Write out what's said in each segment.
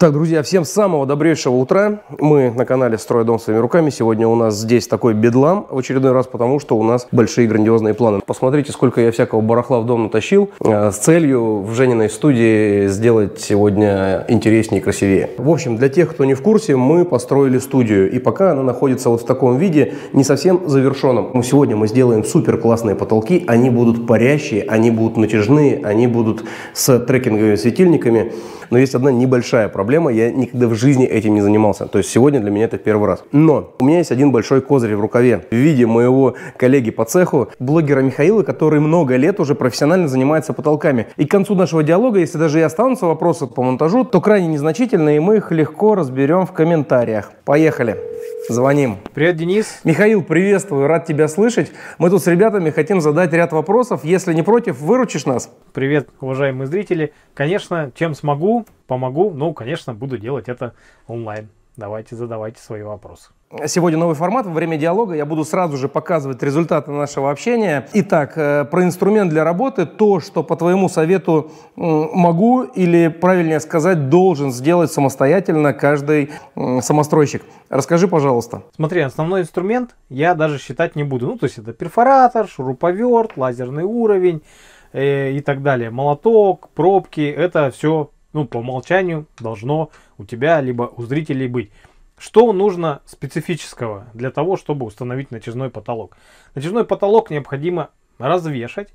Так, друзья, всем самого добрейшего утра. Мы на канале «Строй дом своими руками». Сегодня у нас здесь такой бедлам в очередной раз, потому что у нас большие грандиозные планы. Посмотрите, сколько я всякого барахла в дом натащил а, с целью в Жениной студии сделать сегодня интереснее и красивее. В общем, для тех, кто не в курсе, мы построили студию. И пока она находится вот в таком виде, не совсем завершенном. Но ну, сегодня мы сделаем супер классные потолки. Они будут парящие, они будут натяжные, они будут с трекинговыми светильниками. Но есть одна небольшая проблема проблема, я никогда в жизни этим не занимался. То есть сегодня для меня это первый раз. Но у меня есть один большой козырь в рукаве в виде моего коллеги по цеху, блогера Михаила, который много лет уже профессионально занимается потолками. И к концу нашего диалога, если даже и останутся вопросы по монтажу, то крайне незначительные, и мы их легко разберем в комментариях. Поехали! Звоним. Привет, Денис. Михаил, приветствую, рад тебя слышать. Мы тут с ребятами хотим задать ряд вопросов. Если не против, выручишь нас? Привет, уважаемые зрители. Конечно, чем смогу, помогу. Ну, конечно, буду делать это онлайн. Давайте задавайте свои вопросы. Сегодня новый формат во время диалога. Я буду сразу же показывать результаты нашего общения. Итак, э, про инструмент для работы. То, что по твоему совету могу или, правильнее сказать, должен сделать самостоятельно каждый самостройщик. Расскажи, пожалуйста. Смотри, основной инструмент я даже считать не буду. Ну, то есть это перфоратор, шуруповерт, лазерный уровень Э, и так далее. Молоток, пробки, это все ну, по умолчанию должно у тебя, либо у зрителей быть. Что нужно специфического для того, чтобы установить натяжной потолок? Натяжной потолок необходимо развешать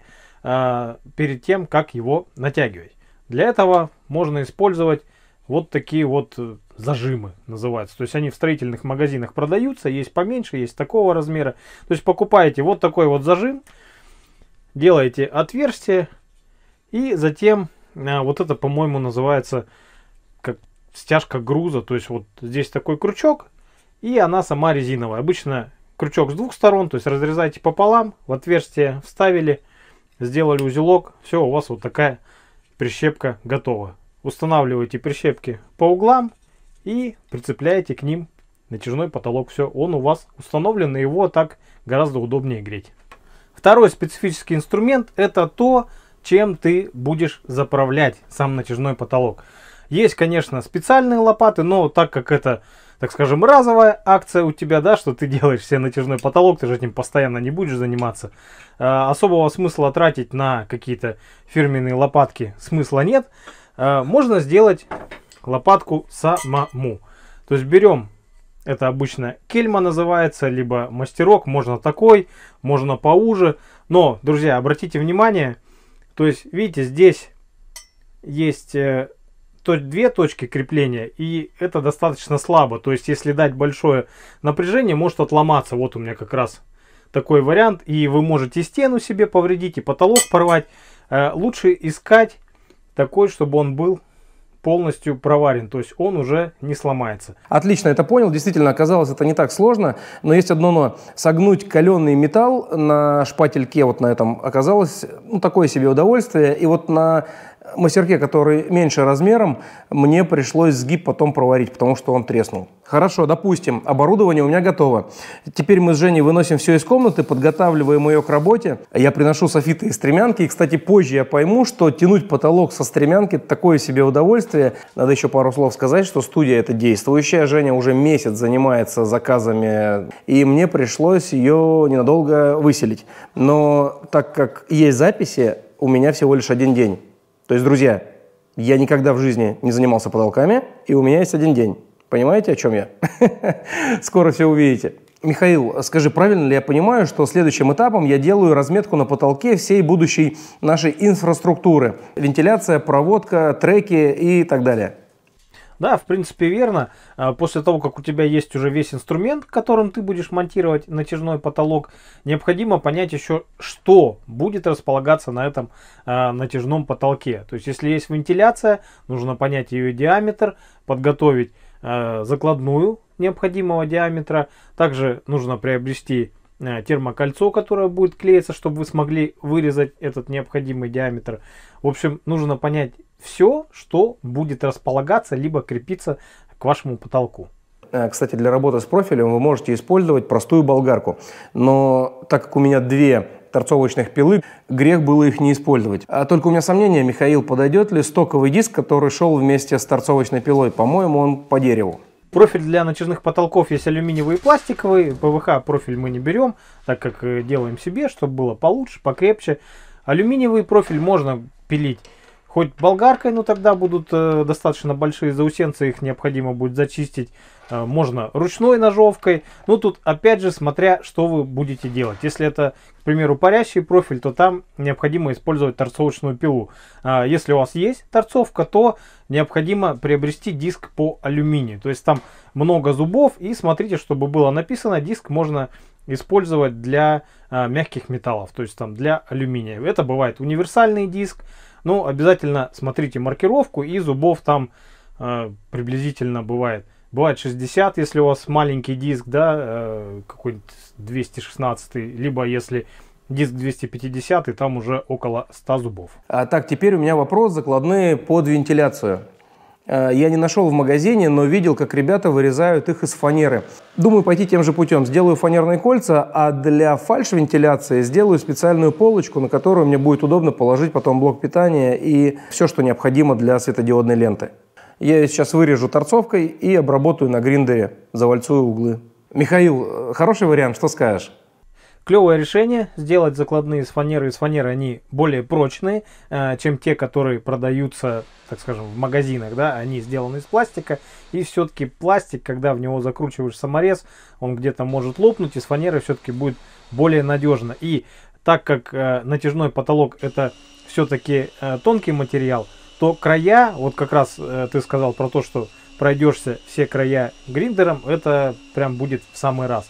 э, перед тем, как его натягивать. Для этого можно использовать вот такие вот э, зажимы называются. То есть они в строительных магазинах продаются, есть поменьше, есть такого размера. То есть покупаете вот такой вот зажим, делаете отверстие и затем э, вот это, по-моему, называется как стяжка груза. То есть вот здесь такой крючок и она сама резиновая. Обычно крючок с двух сторон, то есть разрезаете пополам, в отверстие вставили, сделали узелок, все, у вас вот такая прищепка готова. Устанавливаете прищепки по углам и прицепляете к ним натяжной потолок. Все, он у вас установлен, и его так гораздо удобнее греть. Второй специфический инструмент это то, чем ты будешь заправлять сам натяжной потолок. Есть, конечно, специальные лопаты, но так как это, так скажем, разовая акция у тебя, да, что ты делаешь себе натяжной потолок, ты же этим постоянно не будешь заниматься. Э, особого смысла тратить на какие-то фирменные лопатки смысла нет. Э, можно сделать лопатку самому. То есть берем это обычно кельма называется, либо мастерок, можно такой, можно поуже. Но, друзья, обратите внимание, то есть, видите, здесь есть э, то, две точки крепления, и это достаточно слабо. То есть, если дать большое напряжение, может отломаться. Вот у меня как раз такой вариант. И вы можете стену себе повредить, и потолок порвать. Э, лучше искать такой, чтобы он был полностью проварен, то есть он уже не сломается. Отлично, это понял, действительно оказалось это не так сложно, но есть одно но. Согнуть каленый металл на шпательке вот на этом оказалось ну, такое себе удовольствие, и вот на мастерке, который меньше размером, мне пришлось сгиб потом проварить, потому что он треснул. Хорошо, допустим, оборудование у меня готово. Теперь мы с Женей выносим все из комнаты, подготавливаем ее к работе. Я приношу софиты из стремянки. И, кстати, позже я пойму, что тянуть потолок со стремянки – такое себе удовольствие. Надо еще пару слов сказать, что студия – это действующая. Женя уже месяц занимается заказами, и мне пришлось ее ненадолго выселить. Но так как есть записи, у меня всего лишь один день. То есть, друзья, я никогда в жизни не занимался потолками, и у меня есть один день. Понимаете, о чем я? Скоро все увидите. Михаил, скажи, правильно ли я понимаю, что следующим этапом я делаю разметку на потолке всей будущей нашей инфраструктуры? Вентиляция, проводка, треки и так далее. Да, в принципе, верно. А, после того, как у тебя есть уже весь инструмент, которым ты будешь монтировать натяжной потолок, необходимо понять еще, что будет располагаться на этом а, натяжном потолке. То есть, если есть вентиляция, нужно понять ее диаметр, подготовить а, закладную необходимого диаметра. Также нужно приобрести термокольцо, которое будет клеиться, чтобы вы смогли вырезать этот необходимый диаметр. В общем, нужно понять все, что будет располагаться, либо крепиться к вашему потолку. Э, кстати, для работы с профилем вы можете использовать простую болгарку. Но так как у меня две торцовочных пилы, грех было их не использовать. А только у меня сомнение, Михаил, подойдет ли стоковый диск, который шел вместе с торцовочной пилой? По-моему, он по дереву. Профиль для натяжных потолков есть алюминиевый и пластиковый. ПВХ профиль мы не берем, так как э, делаем себе, чтобы было получше, покрепче. Алюминиевый профиль можно пилить Хоть болгаркой, но тогда будут э, достаточно большие заусенцы, их необходимо будет зачистить. Э, можно ручной ножовкой. Ну, тут опять же, смотря, что вы будете делать. Если это, к примеру, парящий профиль, то там необходимо использовать торцовочную пилу. А если у вас есть торцовка, то необходимо приобрести диск по алюминию. То есть там много зубов и смотрите, чтобы было написано, диск можно использовать для а, мягких металлов, то есть там для алюминия. Это бывает универсальный диск, ну обязательно смотрите маркировку и зубов там э, приблизительно бывает. Бывает 60, если у вас маленький диск, да, э, какой-нибудь 216, либо если диск 250, и там уже около 100 зубов. А так, теперь у меня вопрос закладные под вентиляцию. Э, я не нашел в магазине, но видел, как ребята вырезают их из фанеры. Думаю пойти тем же путем. Сделаю фанерные кольца, а для фальш-вентиляции сделаю специальную полочку, на которую мне будет удобно положить потом блок питания и все, что необходимо для светодиодной ленты. Я ее сейчас вырежу торцовкой и обработаю на гриндере, завальцую углы. Михаил, э, хороший вариант, что скажешь? Клевое решение сделать закладные из фанеры. Из фанеры они более прочные, э, чем те, которые продаются, так скажем, в магазинах. Да? Они сделаны из пластика. И все-таки пластик, когда в него закручиваешь саморез, он где-то может лопнуть. Из фанеры все-таки будет более надежно. И так как э, натяжной потолок это все-таки э, тонкий материал, то края, вот как раз ты сказал про то, что пройдешься все края гриндером, это прям будет в самый раз.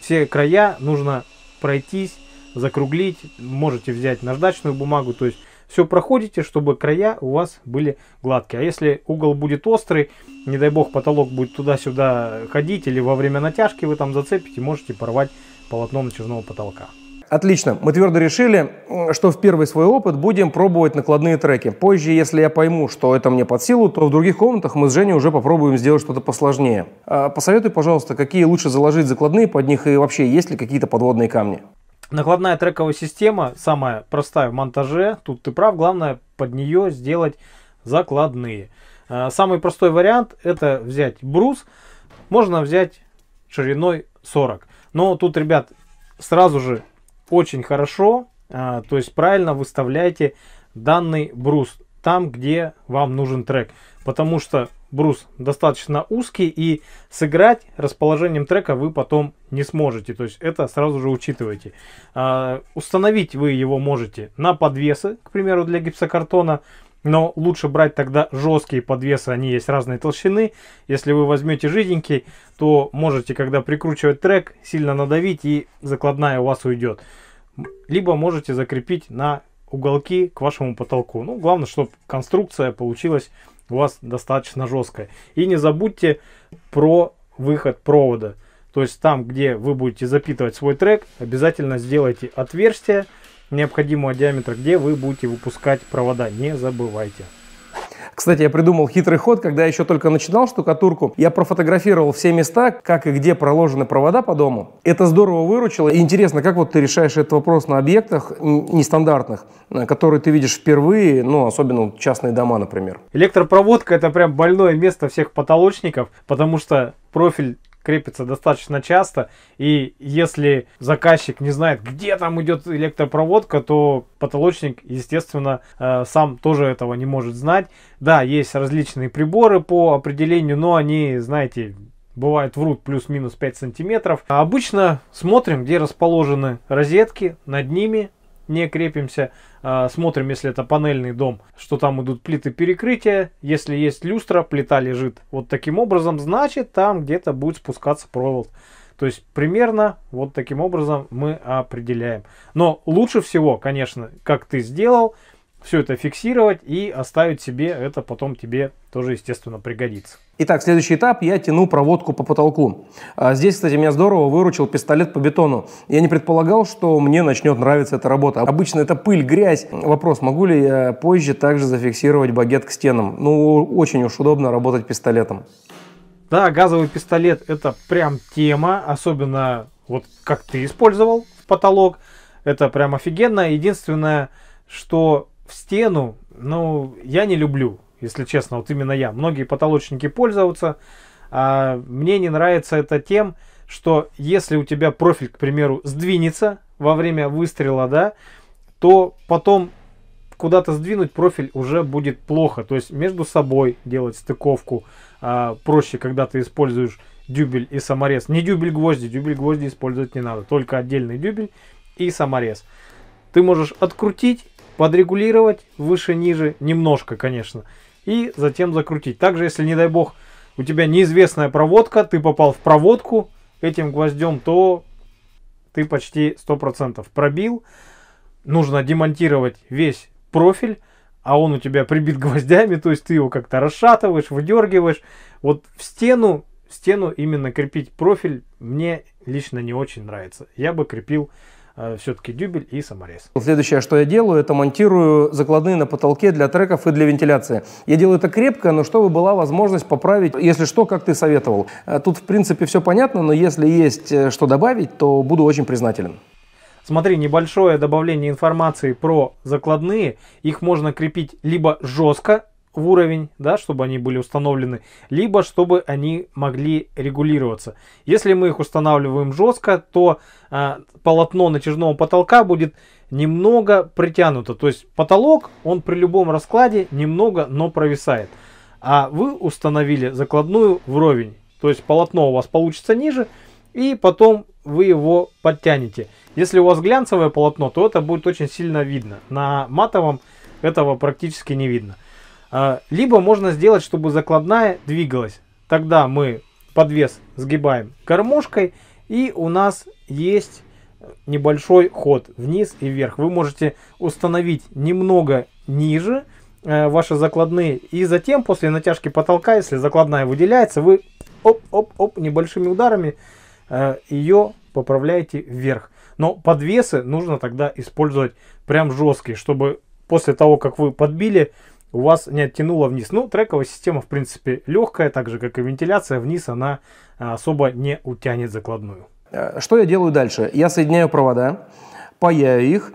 Все края нужно пройтись, закруглить, можете взять наждачную бумагу, то есть все проходите, чтобы края у вас были гладкие. А если угол будет острый, не дай бог потолок будет туда-сюда ходить, или во время натяжки вы там зацепите, можете порвать полотно натяжного потолка. Отлично, мы твердо решили, что в первый свой опыт будем пробовать накладные треки. Позже, если я пойму, что это мне под силу, то в других комнатах мы с Женей уже попробуем сделать что-то посложнее. А посоветуй, пожалуйста, какие лучше заложить закладные под них и вообще есть ли какие-то подводные камни? Накладная трековая система, самая простая в монтаже, тут ты прав, главное под нее сделать закладные. А самый простой вариант это взять брус, можно взять шириной 40. Но тут, ребят, сразу же очень хорошо, а, то есть правильно выставляйте данный брус там, где вам нужен трек. Потому что брус достаточно узкий и сыграть расположением трека вы потом не сможете. То есть это сразу же учитывайте. А, установить вы его можете на подвесы, к примеру, для гипсокартона. Но лучше брать тогда жесткие подвесы, они есть разной толщины. Если вы возьмете жиденький, то можете, когда прикручивать трек, сильно надавить и закладная у вас уйдет. Либо можете закрепить на уголки к вашему потолку. Ну, главное, чтобы конструкция получилась у вас достаточно жесткая. И не забудьте про выход провода. То есть там, где вы будете запитывать свой трек, обязательно сделайте отверстие, необходимого диаметра, где вы будете выпускать провода. Не забывайте. Кстати, я придумал хитрый ход, когда я еще только начинал штукатурку. Я профотографировал все места, как и где проложены провода по дому. Это здорово выручило. интересно, как вот ты решаешь этот вопрос на объектах нестандартных, э, которые ты видишь впервые, ну, особенно частные дома, например. Электропроводка – это прям больное место всех потолочников, потому что профиль крепится достаточно часто. И если заказчик не знает, где там идет электропроводка, то потолочник, естественно, э, сам тоже этого не может знать. Да, есть различные приборы по определению, но они, знаете, бывает врут плюс-минус 5 сантиметров. А обычно смотрим, где расположены розетки, над ними не крепимся, а, смотрим, если это панельный дом, что там идут плиты перекрытия, если есть люстра, плита лежит вот таким образом, значит там где-то будет спускаться провод. То есть примерно вот таким образом мы определяем. Но лучше всего, конечно, как ты сделал, все это фиксировать и оставить себе, это потом тебе тоже, естественно, пригодится. Итак, следующий этап, я тяну проводку по потолку. А, здесь, кстати, меня здорово выручил пистолет по бетону. Я не предполагал, что мне начнет нравиться эта работа. Обычно это пыль, грязь. Вопрос, могу ли я позже также зафиксировать багет к стенам? Ну, очень уж удобно работать пистолетом. Да, газовый пистолет это прям тема, особенно вот как ты использовал в потолок. Это прям офигенно. Единственное, что в стену, ну, я не люблю если честно, вот именно я. Многие потолочники пользуются. А мне не нравится это тем, что если у тебя профиль, к примеру, сдвинется во время выстрела, да, то потом куда-то сдвинуть профиль уже будет плохо. То есть между собой делать стыковку а, проще, когда ты используешь дюбель и саморез. Не дюбель гвозди, дюбель гвозди использовать не надо, только отдельный дюбель и саморез. Ты можешь открутить, подрегулировать выше-ниже, немножко, конечно, и затем закрутить. Также, если, не дай бог, у тебя неизвестная проводка, ты попал в проводку этим гвоздем, то ты почти 100% пробил. Нужно демонтировать весь профиль, а он у тебя прибит гвоздями, то есть ты его как-то расшатываешь, выдергиваешь. Вот в стену, в стену именно крепить профиль мне лично не очень нравится. Я бы крепил Э, все-таки дюбель и саморез. Следующее, что я делаю, это монтирую закладные на потолке для треков и для вентиляции. Я делаю это крепко, но чтобы была возможность поправить, если что, как ты советовал. Э, тут, в принципе, все понятно, но если есть э, что добавить, то буду очень признателен. Смотри, небольшое добавление информации про закладные. Их можно крепить либо жестко в уровень, да, чтобы они были установлены, либо чтобы они могли регулироваться. Если мы их устанавливаем жестко, то э, полотно натяжного потолка будет немного притянуто. То есть потолок, он при любом раскладе немного, но провисает. А вы установили закладную вровень. То есть полотно у вас получится ниже, и потом вы его подтянете. Если у вас глянцевое полотно, то это будет очень сильно видно. На матовом этого практически не видно. А, либо можно сделать, чтобы закладная двигалась. Тогда мы подвес сгибаем кормушкой и у нас есть небольшой ход вниз и вверх. Вы можете установить немного ниже э, ваши закладные и затем после натяжки потолка, если закладная выделяется, вы оп-оп-оп небольшими ударами э, ее поправляете вверх. Но подвесы нужно тогда использовать прям жесткие, чтобы после того, как вы подбили, у вас не оттянуло вниз. Ну, трековая система, в принципе, легкая, так же, как и вентиляция. Вниз она а, особо не утянет закладную. Э, что я делаю дальше? Я соединяю провода, паяю их,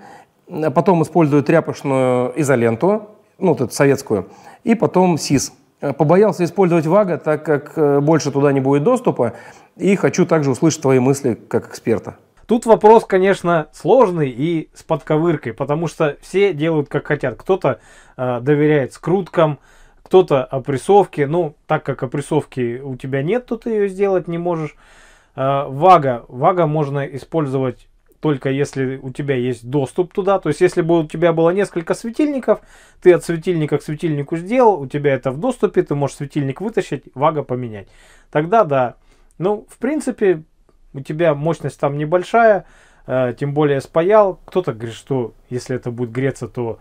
э, потом использую тряпочную изоленту, ну, вот эту советскую, и потом СИС. Э, побоялся использовать ВАГа, так как больше туда не будет доступа, и хочу также услышать твои мысли как эксперта. Тут вопрос, конечно, сложный и с подковыркой, потому что все делают как хотят. Кто-то э, доверяет скруткам, кто-то опрессовке. Ну, так как опрессовки у тебя нет, то ты ее сделать не можешь. Э, вага. Вага можно использовать только если у тебя есть доступ туда. То есть, если бы у тебя было несколько светильников, ты от светильника к светильнику сделал, у тебя это в доступе, ты можешь светильник вытащить, вага поменять. Тогда да. Ну, в принципе, у тебя мощность там небольшая, э, тем более спаял. Кто-то говорит, что если это будет греться, то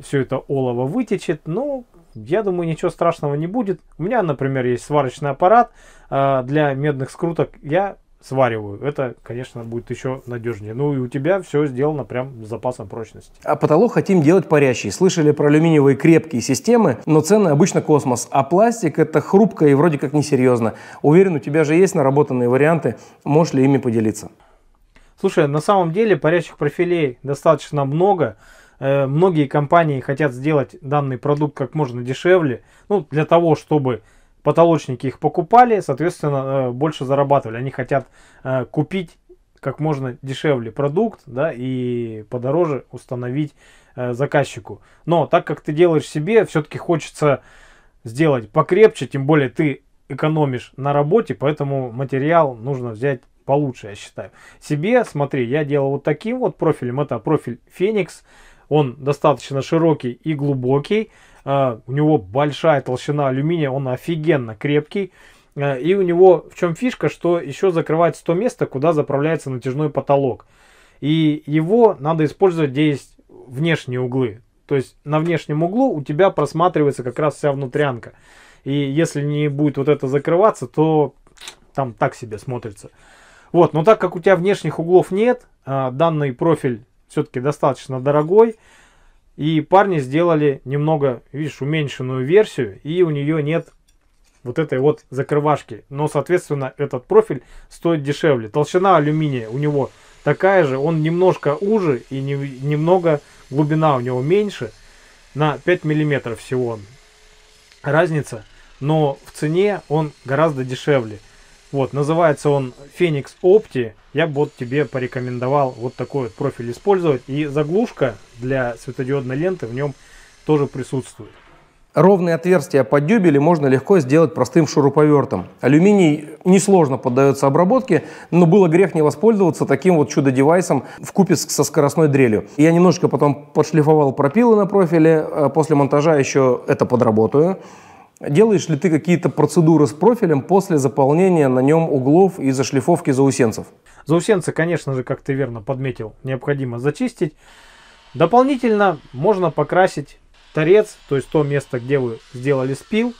все это олово вытечет. Ну, я думаю, ничего страшного не будет. У меня, например, есть сварочный аппарат э, для медных скруток. Я свариваю. Это, конечно, будет еще надежнее. Ну и у тебя все сделано прям с запасом прочности. А потолок хотим делать парящий. Слышали про алюминиевые крепкие системы, но цены обычно космос. А пластик это хрупко и вроде как несерьезно. Уверен, у тебя же есть наработанные варианты. Можешь ли ими поделиться? Слушай, на самом деле парящих профилей достаточно много э, многие компании хотят сделать данный продукт как можно дешевле, ну, для того, чтобы потолочники их покупали, соответственно, э, больше зарабатывали. Они хотят э, купить как можно дешевле продукт, да, и подороже установить э, заказчику. Но так как ты делаешь себе, все-таки хочется сделать покрепче, тем более ты экономишь на работе, поэтому материал нужно взять получше, я считаю. Себе, смотри, я делал вот таким вот профилем, это профиль Феникс, он достаточно широкий и глубокий, а, у него большая толщина алюминия, он офигенно крепкий. А, и у него в чем фишка, что еще закрывает 100 место, куда заправляется натяжной потолок. И его надо использовать, где есть внешние углы. То есть на внешнем углу у тебя просматривается как раз вся внутрянка. И если не будет вот это закрываться, то там так себе смотрится. Вот, но так как у тебя внешних углов нет, а, данный профиль все-таки достаточно дорогой, и парни сделали немного, видишь, уменьшенную версию, и у нее нет вот этой вот закрывашки. Но, соответственно, этот профиль стоит дешевле. Толщина алюминия у него такая же, он немножко уже и не, немного глубина у него меньше, на 5 миллиметров всего разница, но в цене он гораздо дешевле. Вот, называется он Phoenix Opti. Я бы вот тебе порекомендовал вот такой вот профиль использовать. И заглушка для светодиодной ленты в нем тоже присутствует. Ровные отверстия под дюбели можно легко сделать простым шуруповертом. Алюминий несложно поддается обработке, но было грех не воспользоваться таким вот чудо-девайсом в купе со скоростной дрелью. Я немножко потом подшлифовал пропилы на профиле, а после монтажа еще это подработаю. Делаешь ли ты какие-то процедуры с профилем после заполнения на нем углов и зашлифовки заусенцев? Заусенцы, конечно же, как ты верно подметил, необходимо зачистить. Дополнительно можно покрасить торец, то есть то место, где вы сделали спил,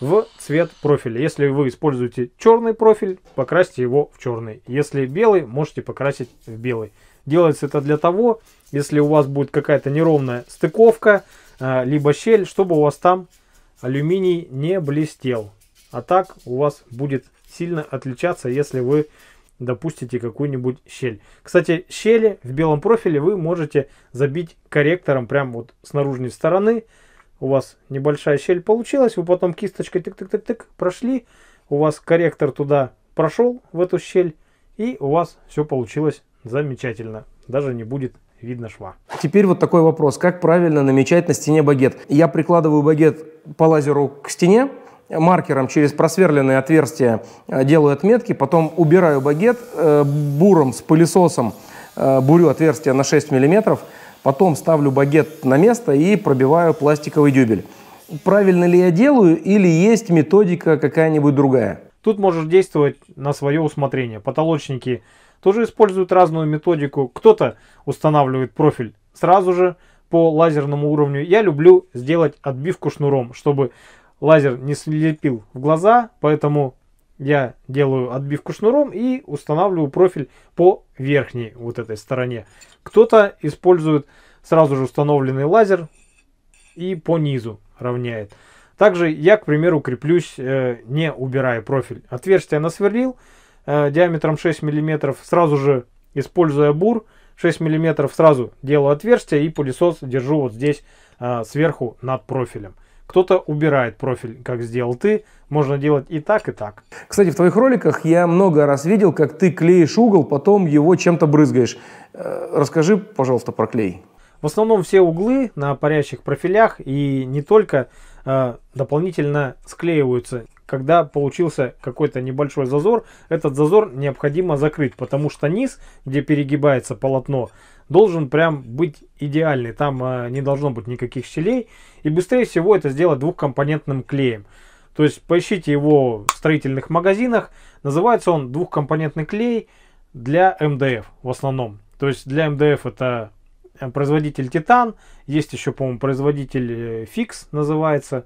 в цвет профиля. Если вы используете черный профиль, покрасьте его в черный. Если белый, можете покрасить в белый. Делается это для того, если у вас будет какая-то неровная стыковка, э, либо щель, чтобы у вас там алюминий не блестел. А так у вас будет сильно отличаться, если вы допустите какую-нибудь щель. Кстати, щели в белом профиле вы можете забить корректором прямо вот с наружной стороны. У вас небольшая щель получилась, вы потом кисточкой тык-тык-тык-тык прошли, у вас корректор туда прошел, в эту щель, и у вас все получилось замечательно. Даже не будет видно шва. Теперь вот такой вопрос. Как правильно намечать на стене багет? Я прикладываю багет по лазеру к стене, маркером через просверленные отверстия э, делаю отметки, потом убираю багет э, буром с пылесосом, э, бурю отверстие на 6 мм, потом ставлю багет на место и пробиваю пластиковый дюбель. Правильно ли я делаю или есть методика какая-нибудь другая? Тут можешь действовать на свое усмотрение. Потолочники тоже используют разную методику. Кто-то устанавливает профиль сразу же по лазерному уровню. Я люблю сделать отбивку шнуром, чтобы лазер не слепил в глаза, поэтому я делаю отбивку шнуром и устанавливаю профиль по верхней вот этой стороне. Кто-то использует сразу же установленный лазер и по низу равняет. Также я, к примеру, креплюсь, э, не убирая профиль. Отверстие насверлил, Э, диаметром 6 мм, сразу же используя бур, 6 мм сразу делаю отверстие и пылесос держу вот здесь э, сверху над профилем. Кто-то убирает профиль, как сделал ты. Можно делать и так, и так. Кстати, в твоих роликах я много раз видел, как ты клеишь угол, потом его чем-то брызгаешь. Э, расскажи, пожалуйста, про клей. В основном все углы на парящих профилях и не только дополнительно склеиваются когда получился какой-то небольшой зазор, этот зазор необходимо закрыть, потому что низ, где перегибается полотно, должен прям быть идеальный, там э, не должно быть никаких щелей. И быстрее всего это сделать двухкомпонентным клеем. То есть поищите его в строительных магазинах. Называется он двухкомпонентный клей для МДФ в основном. То есть для МДФ это Э, производитель Титан, есть еще, по-моему, производитель Fix э, называется.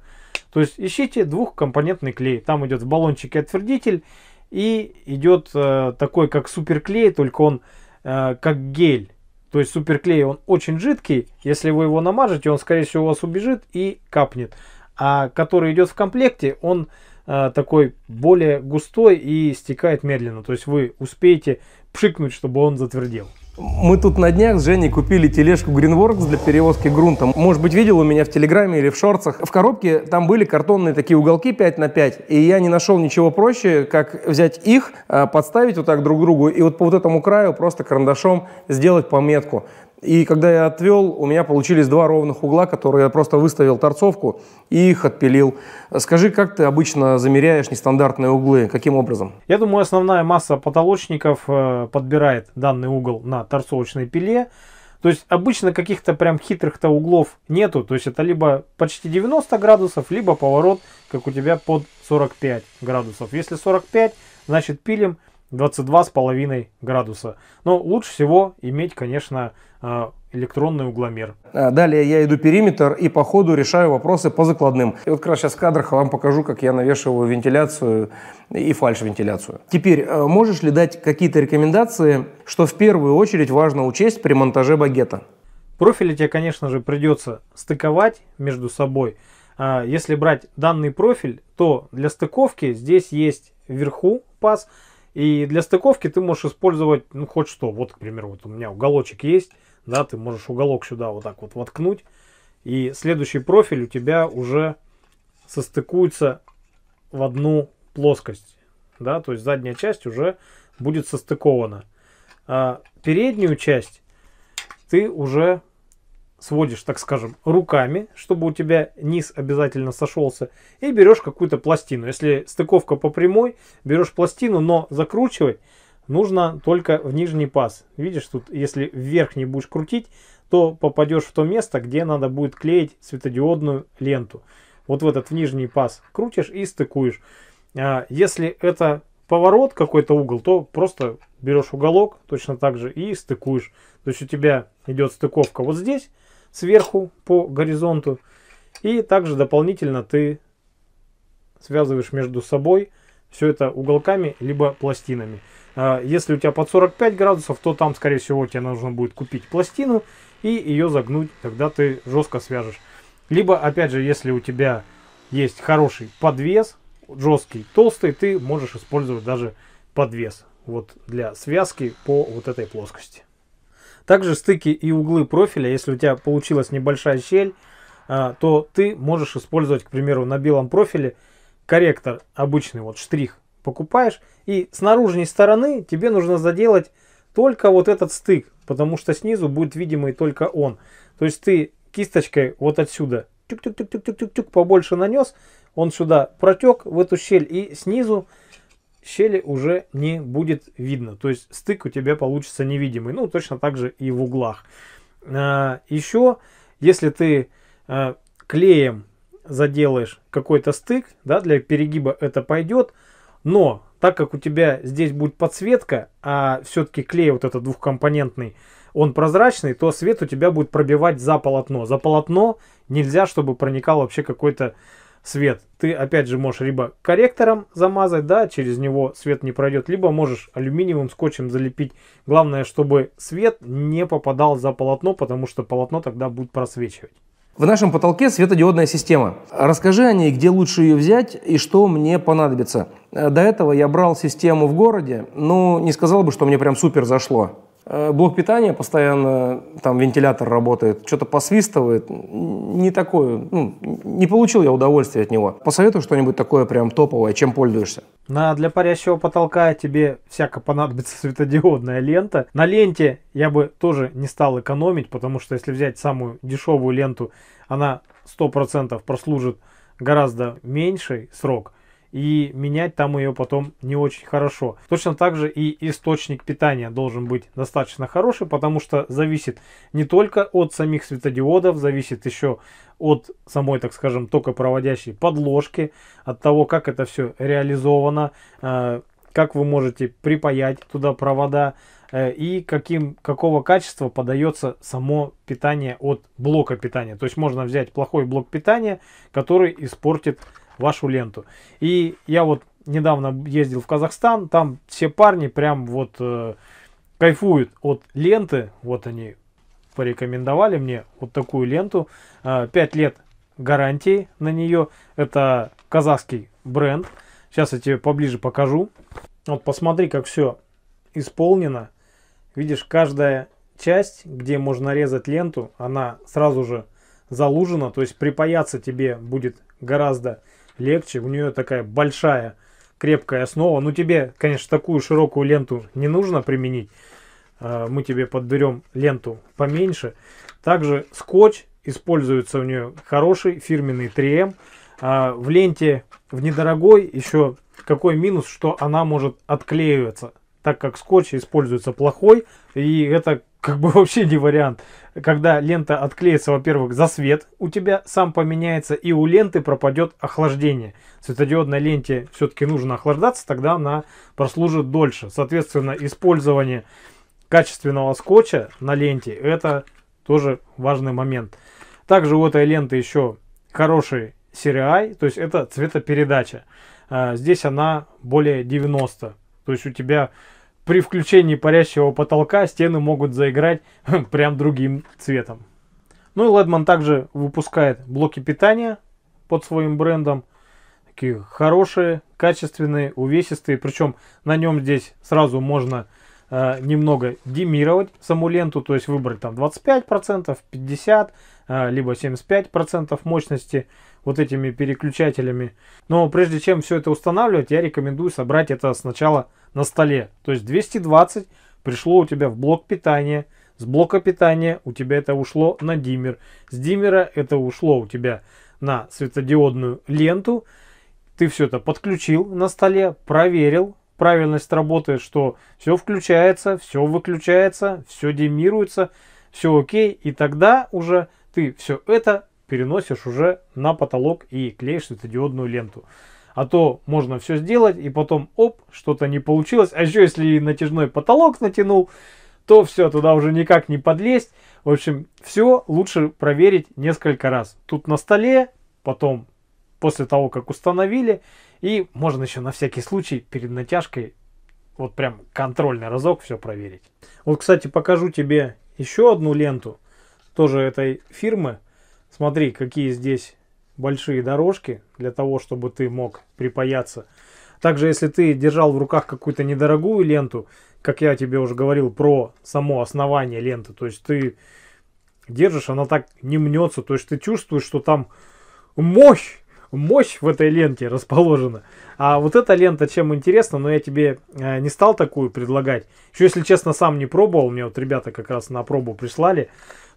То есть ищите двухкомпонентный клей. Там идет в баллончике отвердитель и идет э, такой, как суперклей, только он э, как гель. То есть суперклей, он очень жидкий. Если вы его намажете, он, скорее всего, у вас убежит и капнет. А который идет в комплекте, он э, такой более густой и стекает медленно. То есть вы успеете пшикнуть, чтобы он затвердел. Мы тут на днях с Женей купили тележку Greenworks для перевозки грунта. Может быть, видел у меня в Телеграме или в шорцах. В коробке там были картонные такие уголки 5 на 5, и я не нашел ничего проще, как взять их, а, подставить вот так друг к другу, и вот по вот этому краю просто карандашом сделать пометку. И когда я отвел, у меня получились два ровных угла, которые я просто выставил торцовку и их отпилил. Скажи, как ты обычно замеряешь нестандартные углы? Каким образом? Я думаю, основная масса потолочников э, подбирает данный угол на торцовочной пиле. То есть обычно каких-то прям хитрых-то углов нету. То есть это либо почти 90 градусов, либо поворот, как у тебя под 45 градусов. Если 45, значит пилим 22,5 градуса. Но ну, лучше всего иметь, конечно, а, электронный угломер. А, далее я иду периметр и по ходу решаю вопросы по закладным. И вот как раз сейчас в кадрах вам покажу, как я навешиваю вентиляцию и фальш-вентиляцию. Теперь, а, можешь ли дать какие-то рекомендации, что в первую очередь важно учесть при монтаже багета? Профили тебе, конечно же, придется стыковать между собой. Если брать данный профиль, то для стыковки здесь есть вверху паз, и для стыковки ты можешь использовать, ну, хоть что. Вот, к примеру, вот у меня уголочек есть, да, ты можешь уголок сюда вот так вот воткнуть. И следующий профиль у тебя уже состыкуется в одну плоскость, да, то есть задняя часть уже будет состыкована. А переднюю часть ты уже сводишь, так скажем, руками, чтобы у тебя низ обязательно сошелся, и берешь какую-то пластину. Если стыковка по прямой, берешь пластину, но закручивать нужно только в нижний паз. Видишь, тут если в верхний будешь крутить, то попадешь в то место, где надо будет клеить светодиодную ленту. Вот в этот в нижний паз крутишь и стыкуешь. А, если это поворот, какой-то угол, то просто берешь уголок точно так же и стыкуешь. То есть у тебя идет стыковка вот здесь, сверху по горизонту. И также дополнительно ты связываешь между собой все это уголками, либо пластинами. А, если у тебя под 45 градусов, то там, скорее всего, тебе нужно будет купить пластину и ее загнуть, тогда ты жестко свяжешь. Либо, опять же, если у тебя есть хороший подвес, жесткий, толстый, ты можешь использовать даже подвес вот для связки по вот этой плоскости. Также стыки и углы профиля, если у тебя получилась небольшая щель, а, то ты можешь использовать, к примеру, на белом профиле корректор, обычный вот штрих покупаешь, и с наружной стороны тебе нужно заделать только вот этот стык, потому что снизу будет видимый только он. То есть ты кисточкой вот отсюда тюк-тюк-тюк-тюк-тюк-тюк побольше нанес, он сюда протек в эту щель и снизу щели уже не будет видно. То есть стык у тебя получится невидимый. Ну, точно так же и в углах. А, Еще, если ты а, клеем заделаешь какой-то стык, да, для перегиба это пойдет, но так как у тебя здесь будет подсветка, а все-таки клей вот этот двухкомпонентный, он прозрачный, то свет у тебя будет пробивать за полотно. За полотно нельзя, чтобы проникал вообще какой-то свет. Ты опять же можешь либо корректором замазать, да, через него свет не пройдет, либо можешь алюминиевым скотчем залепить. Главное, чтобы свет не попадал за полотно, потому что полотно тогда будет просвечивать. В нашем потолке светодиодная система. Расскажи о ней, где лучше ее взять и что мне понадобится. До этого я брал систему в городе, но не сказал бы, что мне прям супер зашло. Э, блок питания постоянно, там вентилятор работает, что-то посвистывает. Не такое, ну, не получил я удовольствия от него. Посоветую что-нибудь такое прям топовое, чем пользуешься. На для парящего потолка тебе всяко понадобится светодиодная лента. На ленте я бы тоже не стал экономить, потому что если взять самую дешевую ленту, она 100% прослужит гораздо меньший срок и менять там ее потом не очень хорошо. Точно так же и источник питания должен быть достаточно хороший, потому что зависит не только от самих светодиодов, зависит еще от самой, так скажем, токопроводящей подложки, от того, как это все реализовано, э, как вы можете припаять туда провода э, и каким, какого качества подается само питание от блока питания. То есть можно взять плохой блок питания, который испортит вашу ленту. И я вот недавно ездил в Казахстан, там все парни прям вот э, кайфуют от ленты. Вот они порекомендовали мне вот такую ленту. Э, 5 лет гарантии на нее. Это казахский бренд. Сейчас я тебе поближе покажу. Вот посмотри, как все исполнено. Видишь, каждая часть, где можно резать ленту, она сразу же залужена. То есть припаяться тебе будет гораздо легче. У нее такая большая, крепкая основа. Ну, тебе, конечно, такую широкую ленту не нужно применить. А, мы тебе подберем ленту поменьше. Также скотч используется у нее хороший, фирменный 3М. А, в ленте в недорогой еще какой минус, что она может отклеиваться так как скотч используется плохой, и это как бы вообще не вариант. Когда лента отклеится, во-первых, за свет у тебя сам поменяется, и у ленты пропадет охлаждение. Светодиодной ленте все-таки нужно охлаждаться, тогда она прослужит дольше. Соответственно, использование качественного скотча на ленте, это тоже важный момент. Также у этой ленты еще хороший CRI, то есть это цветопередача. А, здесь она более 90, то есть у тебя при включении парящего потолка стены могут заиграть прям другим цветом. Ну и Ledman также выпускает блоки питания под своим брендом. Такие хорошие, качественные, увесистые. Причем на нем здесь сразу можно э, немного демировать саму ленту. То есть выбрать там 25%, 50%, э, либо 75% мощности вот этими переключателями. Но прежде чем все это устанавливать, я рекомендую собрать это сначала на столе. То есть 220 пришло у тебя в блок питания. С блока питания у тебя это ушло на диммер. С диммера это ушло у тебя на светодиодную ленту. Ты все это подключил на столе, проверил правильность работы, что все включается, все выключается, все демируется, все окей. И тогда уже ты все это переносишь уже на потолок и клеишь светодиодную ленту. А то можно все сделать, и потом, оп, что-то не получилось. А еще если натяжной потолок натянул, то все, туда уже никак не подлезть. В общем, все лучше проверить несколько раз. Тут на столе, потом после того, как установили, и можно еще на всякий случай перед натяжкой вот прям контрольный разок все проверить. Вот, кстати, покажу тебе еще одну ленту, тоже этой фирмы. Смотри, какие здесь большие дорожки для того, чтобы ты мог припаяться. Также, если ты держал в руках какую-то недорогую ленту, как я тебе уже говорил про само основание ленты, то есть ты держишь, она так не мнется, то есть ты чувствуешь, что там мощь, мощь в этой ленте расположена. А вот эта лента чем интересна, но я тебе э, не стал такую предлагать. Еще, если честно, сам не пробовал, мне вот ребята как раз на пробу прислали.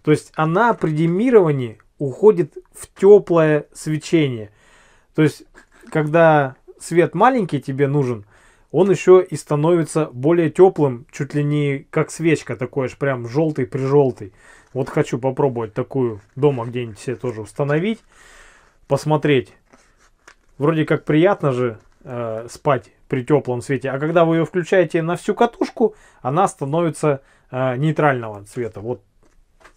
То есть она при демировании уходит в теплое свечение. То есть, когда свет маленький тебе нужен, он еще и становится более теплым, чуть ли не как свечка такой аж прям желтый при желтый. Вот хочу попробовать такую дома где-нибудь себе тоже установить, посмотреть. Вроде как приятно же э, спать при теплом свете, а когда вы ее включаете на всю катушку, она становится э, нейтрального цвета. Вот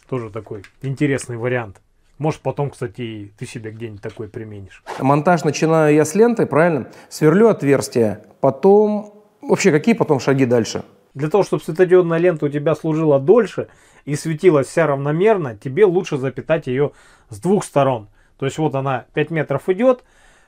тоже такой интересный вариант. Может, потом, кстати, и ты себе где-нибудь такой применишь. Монтаж начинаю я с ленты, правильно? Сверлю отверстие, потом... Вообще, какие потом шаги дальше? Для того, чтобы светодиодная лента у тебя служила дольше и светилась вся равномерно, тебе лучше запитать ее с двух сторон. То есть вот она 5 метров идет,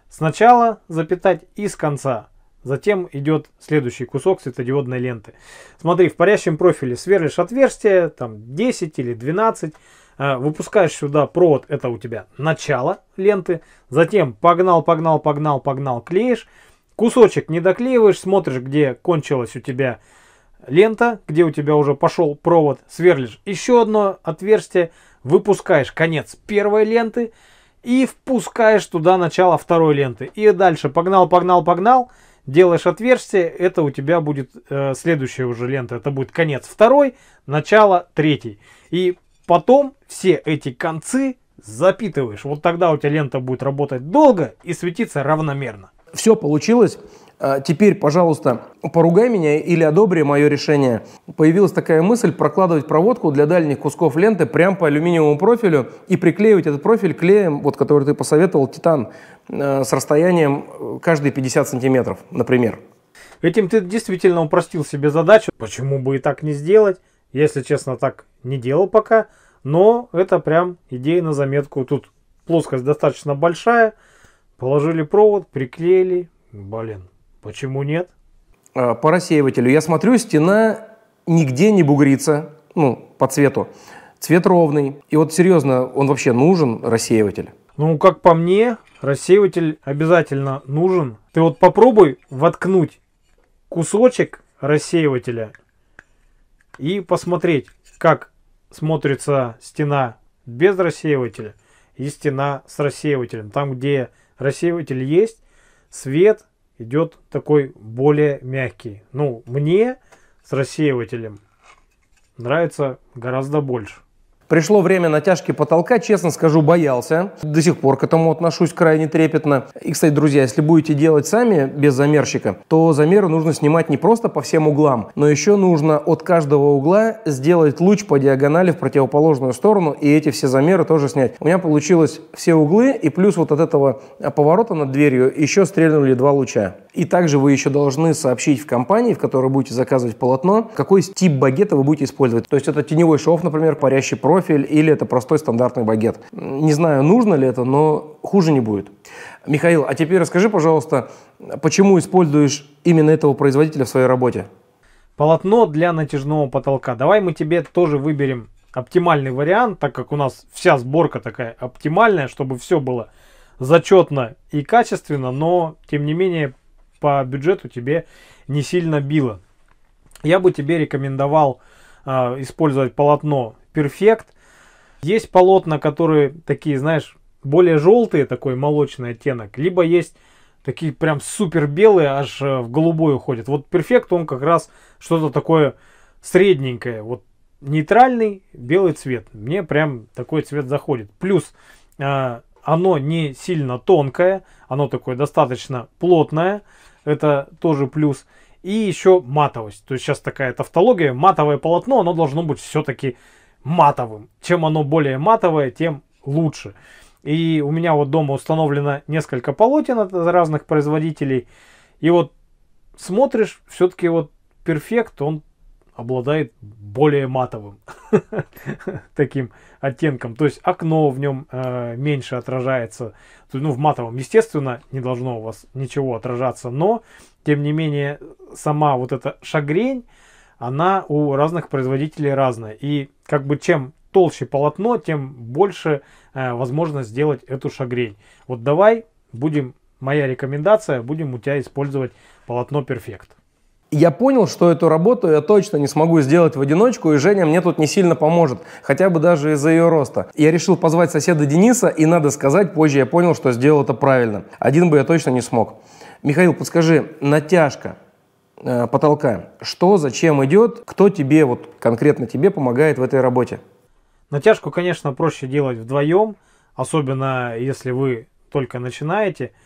сначала запитать и с конца. Затем идет следующий кусок светодиодной ленты. Смотри, в парящем профиле сверлишь отверстие, там 10 или 12 Э, выпускаешь сюда провод, это у тебя начало ленты, затем погнал, погнал, погнал, погнал, клеишь, кусочек не доклеиваешь, смотришь, где кончилась у тебя лента, где у тебя уже пошел провод, сверлишь еще одно отверстие, выпускаешь конец первой ленты и впускаешь туда начало второй ленты. И дальше погнал, погнал, погнал, делаешь отверстие, это у тебя будет э, следующая уже лента, это будет конец второй, начало третьей. И Потом все эти концы запитываешь. Вот тогда у тебя лента будет работать долго и светиться равномерно. Все получилось. А, теперь, пожалуйста, поругай меня или одобри мое решение. Появилась такая мысль прокладывать проводку для дальних кусков ленты прямо по алюминиевому профилю и приклеивать этот профиль клеем, вот, который ты посоветовал, титан, э, с расстоянием э, каждые 50 сантиметров, например. Этим ты действительно упростил себе задачу. Почему бы и так не сделать? Если честно, так не делал пока, но это прям идея на заметку. Тут плоскость достаточно большая, положили провод, приклеили. Блин, почему нет? А, по рассеивателю. Я смотрю, стена нигде не бугрится, ну, по цвету. Цвет ровный. И вот серьезно, он вообще нужен, рассеиватель? Ну, как по мне, рассеиватель обязательно нужен. Ты вот попробуй воткнуть кусочек рассеивателя и посмотреть, как смотрится стена без рассеивателя и стена с рассеивателем. Там, где рассеиватель есть, свет идет такой более мягкий. Ну, мне с рассеивателем нравится гораздо больше. Пришло время натяжки потолка, честно скажу, боялся. До сих пор к этому отношусь крайне трепетно. И, кстати, друзья, если будете делать сами без замерщика, то замеры нужно снимать не просто по всем углам, но еще нужно от каждого угла сделать луч по диагонали в противоположную сторону и эти все замеры тоже снять. У меня получилось все углы и плюс вот от этого поворота над дверью еще стрельнули два луча. И также вы еще должны сообщить в компании, в которой будете заказывать полотно, какой тип багета вы будете использовать. То есть это теневой шов, например, парящий профиль, или это простой стандартный багет. Не знаю, нужно ли это, но хуже не будет. Михаил, а теперь расскажи, пожалуйста, почему используешь именно этого производителя в своей работе? Полотно для натяжного потолка. Давай мы тебе тоже выберем оптимальный вариант, так как у нас вся сборка такая оптимальная, чтобы все было зачетно и качественно, но тем не менее по бюджету тебе не сильно било. Я бы тебе рекомендовал э, использовать полотно Perfect. Есть полотна, которые такие, знаешь, более желтые, такой молочный оттенок, либо есть такие прям супер белые, аж э, в голубой уходят. Вот перфект, он как раз что-то такое средненькое. Вот нейтральный белый цвет. Мне прям такой цвет заходит. Плюс э, оно не сильно тонкое, оно такое достаточно плотное, это тоже плюс. И еще матовость. То есть сейчас такая тавтология, матовое полотно, оно должно быть все-таки матовым. Чем оно более матовое, тем лучше. И у меня вот дома установлено несколько полотен от разных производителей. И вот смотришь, все-таки вот перфект, он обладает более матовым таким оттенком. То есть окно в нем э, меньше отражается. То, ну, в матовом, естественно, не должно у вас ничего отражаться, но, тем не менее, сама вот эта шагрень, она у разных производителей разная. И как бы чем толще полотно, тем больше э, возможно сделать эту шагрень. Вот давай будем, моя рекомендация, будем у тебя использовать полотно перфект я понял, что эту работу я точно не смогу сделать в одиночку, и Женя мне тут не сильно поможет, хотя бы даже из-за ее роста. Я решил позвать соседа Дениса, и надо сказать, позже я понял, что сделал это правильно. Один бы я точно не смог. Михаил, подскажи, натяжка э, потолка, что, зачем идет, кто тебе, вот конкретно тебе помогает в этой работе? Натяжку, конечно, проще делать вдвоем, особенно если вы только начинаете –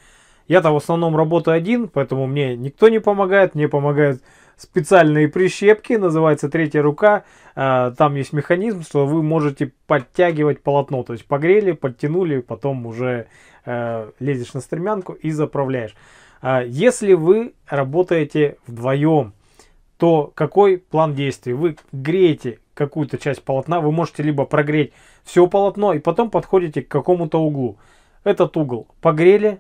я-то в основном работаю один, поэтому мне никто не помогает. Мне помогают специальные прищепки, называется третья рука. А, там есть механизм, что вы можете подтягивать полотно. То есть погрели, подтянули, потом уже э, лезешь на стремянку и заправляешь. А, если вы работаете вдвоем, то какой план действий? Вы греете какую-то часть полотна, вы можете либо прогреть все полотно и потом подходите к какому-то углу. Этот угол погрели,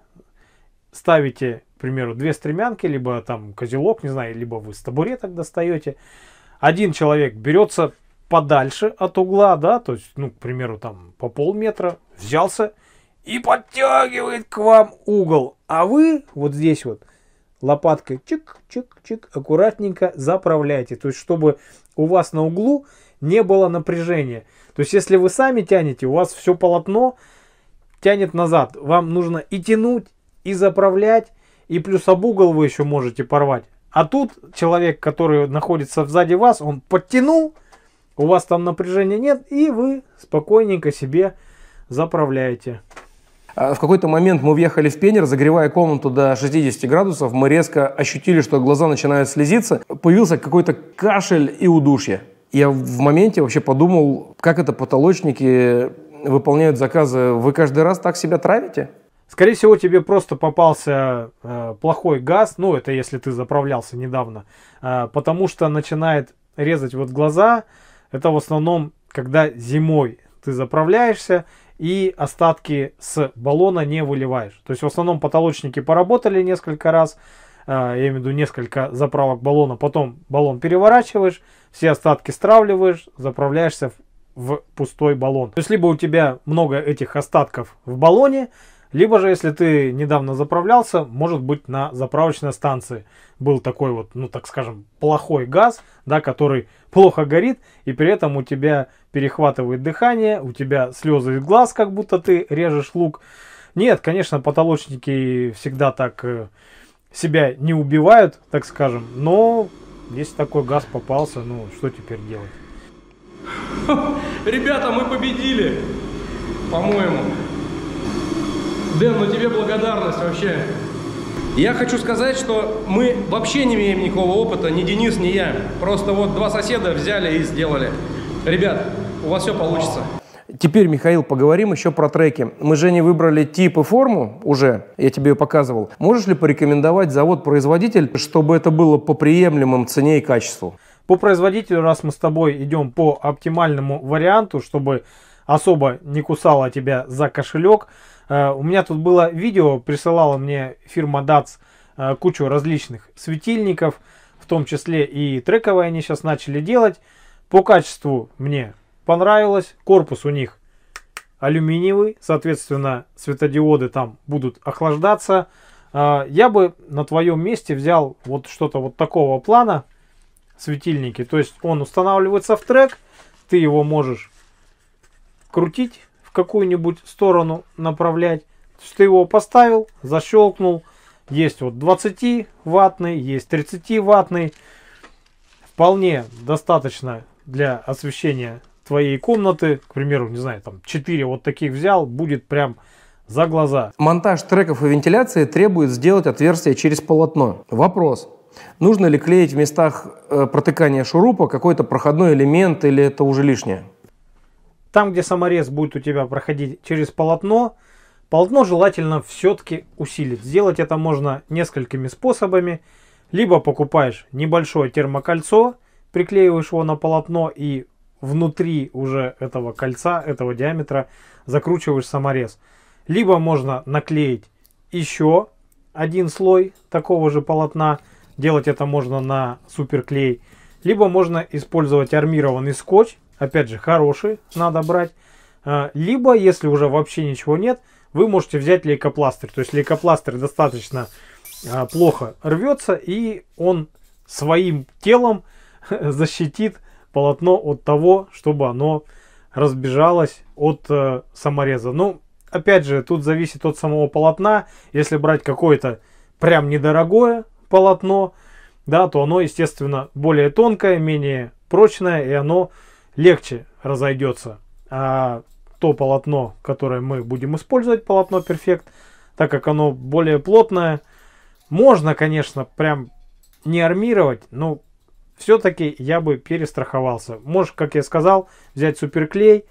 ставите, к примеру, две стремянки, либо там козелок, не знаю, либо вы с табуреток достаете. Один человек берется подальше от угла, да, то есть, ну, к примеру, там по полметра взялся и подтягивает к вам угол. А вы вот здесь вот лопаткой чик-чик-чик аккуратненько заправляйте. То есть, чтобы у вас на углу не было напряжения. То есть, если вы сами тянете, у вас все полотно тянет назад. Вам нужно и тянуть, и заправлять, и плюс об угол вы еще можете порвать. А тут человек, который находится сзади вас, он подтянул, у вас там напряжения нет, и вы спокойненько себе заправляете. А в какой-то момент мы въехали в пенер, загревая комнату до 60 градусов, мы резко ощутили, что глаза начинают слезиться. Появился какой-то кашель и удушье. Я в моменте вообще подумал, как это потолочники выполняют заказы. Вы каждый раз так себя травите? Скорее всего, тебе просто попался э, плохой газ, ну это если ты заправлялся недавно, э, потому что начинает резать вот глаза. Это в основном, когда зимой ты заправляешься и остатки с баллона не выливаешь. То есть в основном потолочники поработали несколько раз, э, я имею в виду несколько заправок баллона, потом баллон переворачиваешь, все остатки стравливаешь, заправляешься в, в пустой баллон. То есть либо у тебя много этих остатков в баллоне, либо же, если ты недавно заправлялся, может быть, на заправочной станции был такой вот, ну так скажем, плохой газ, да, который плохо горит, и при этом у тебя перехватывает дыхание, у тебя слезы из глаз, как будто ты режешь лук. Нет, конечно, потолочники всегда так э, себя не убивают, так скажем, но если такой газ попался, ну что теперь делать? Ребята, мы победили, по-моему. Дэн, ну тебе благодарность вообще. Я хочу сказать, что мы вообще не имеем никакого опыта, ни Денис, ни я. Просто вот два соседа взяли и сделали. Ребят, у вас все получится. Теперь, Михаил, поговорим еще про треки. Мы, же не выбрали тип и форму уже, я тебе ее показывал. Можешь ли порекомендовать завод-производитель, чтобы это было по приемлемым цене и качеству? По производителю, раз мы с тобой идем по оптимальному варианту, чтобы особо не кусало тебя за кошелек, Э, у меня тут было видео, присылала мне фирма DATS э, кучу различных светильников, в том числе и трековые они сейчас начали делать. По качеству мне понравилось. Корпус у них алюминиевый, соответственно, светодиоды там будут охлаждаться. Э, я бы на твоем месте взял вот что-то вот такого плана, светильники. То есть он устанавливается в трек, ты его можешь крутить, в какую-нибудь сторону направлять. Что ты его поставил, защелкнул. Есть вот 20 ваттный, есть 30 ваттный. Вполне достаточно для освещения твоей комнаты. К примеру, не знаю, там 4 вот таких взял, будет прям за глаза. Монтаж треков и вентиляции требует сделать отверстие через полотно. Вопрос. Нужно ли клеить в местах э, протыкания шурупа какой-то проходной элемент или это уже лишнее? Там, где саморез будет у тебя проходить через полотно, полотно желательно все-таки усилить. Сделать это можно несколькими способами. Либо покупаешь небольшое термокольцо, приклеиваешь его на полотно и внутри уже этого кольца, этого диаметра закручиваешь саморез. Либо можно наклеить еще один слой такого же полотна. Делать это можно на суперклей. Либо можно использовать армированный скотч, опять же, хороший надо брать. А, либо, если уже вообще ничего нет, вы можете взять лейкопластырь. То есть лейкопластырь достаточно а, плохо рвется, и он своим телом защитит полотно от того, чтобы оно разбежалось от э, самореза. Ну, опять же, тут зависит от самого полотна. Если брать какое-то прям недорогое полотно, да, то оно, естественно, более тонкое, менее прочное, и оно легче разойдется. А то полотно, которое мы будем использовать, полотно Perfect, так как оно более плотное, можно, конечно, прям не армировать, но все-таки я бы перестраховался. Можешь, как я сказал, взять суперклей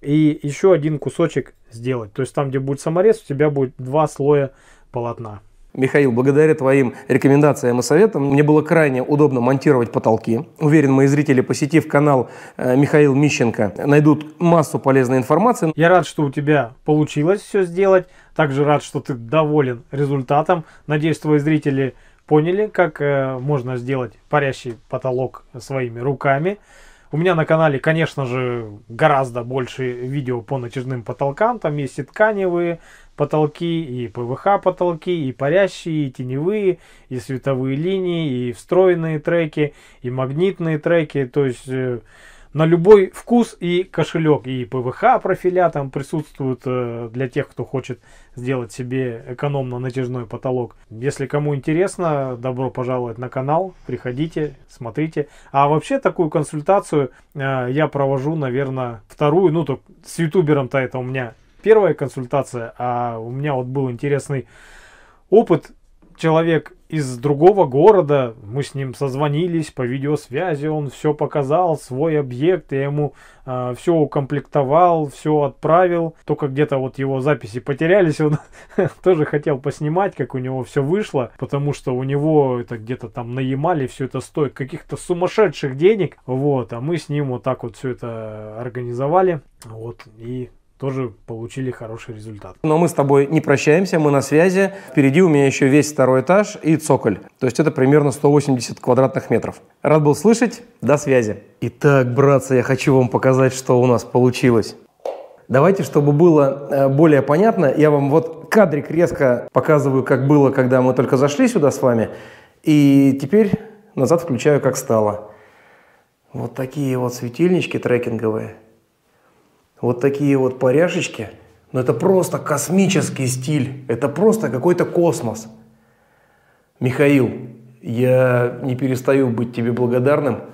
и еще один кусочек сделать. То есть там, где будет саморез, у тебя будет два слоя полотна. Михаил, благодаря твоим рекомендациям и советам мне было крайне удобно монтировать потолки. Уверен, мои зрители, посетив канал э, Михаил Мищенко, найдут массу полезной информации. Я рад, что у тебя получилось все сделать. Также рад, что ты доволен результатом. Надеюсь, твои зрители поняли, как э, можно сделать парящий потолок своими руками. У меня на канале, конечно же, гораздо больше видео по натяжным потолкам. Там есть и тканевые потолки, и ПВХ потолки, и парящие, и теневые, и световые линии, и встроенные треки, и магнитные треки. То есть э, на любой вкус и кошелек. И ПВХ профиля там присутствуют э, для тех, кто хочет сделать себе экономно натяжной потолок. Если кому интересно, добро пожаловать на канал, приходите, смотрите. А вообще такую консультацию э, я провожу, наверное, вторую, ну то с ютубером-то это у меня первая консультация, а у меня вот был интересный опыт. Человек из другого города. Мы с ним созвонились по видеосвязи, он все показал, свой объект, я ему э, а, все укомплектовал, все отправил. Только где-то вот его записи потерялись, он тоже хотел поснимать, как у него все вышло, потому что у него это где-то там наемали все это стоит каких-то сумасшедших денег, вот, а мы с ним вот так вот все это организовали, вот, и тоже получили хороший результат. Но мы с тобой не прощаемся, мы на связи. Впереди у меня еще весь второй этаж и цоколь. То есть это примерно 180 квадратных метров. Рад был слышать. До связи. Итак, братцы, я хочу вам показать, что у нас получилось. Давайте, чтобы было э, более понятно, я вам вот кадрик резко показываю, как было, когда мы только зашли сюда с вами. И теперь назад включаю, как стало. Вот такие вот светильнички трекинговые вот такие вот поряшечки, но ну, это просто космический стиль, это просто какой-то космос. Михаил, я не перестаю быть тебе благодарным –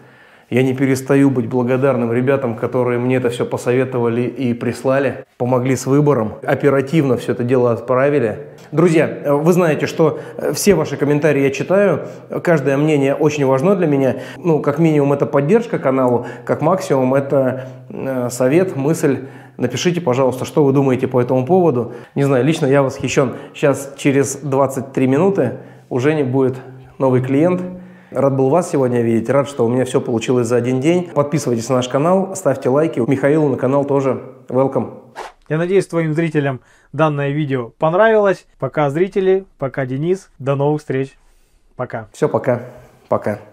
я не перестаю быть благодарным ребятам, которые мне это все посоветовали и прислали, помогли с выбором, оперативно все это дело отправили. Друзья, э, вы знаете, что э, все ваши комментарии я читаю, каждое мнение очень важно для меня. Ну, как минимум это поддержка каналу, как максимум это э, совет, мысль. Напишите, пожалуйста, что вы думаете по этому поводу. Не знаю, лично я восхищен. Сейчас через 23 минуты уже не будет новый клиент – Рад был вас сегодня видеть, рад, что у меня все получилось за один день. Подписывайтесь на наш канал, ставьте лайки. Михаилу на канал тоже welcome. Я надеюсь, твоим зрителям данное видео понравилось. Пока зрители, пока Денис. До новых встреч. Пока. Все, пока. Пока.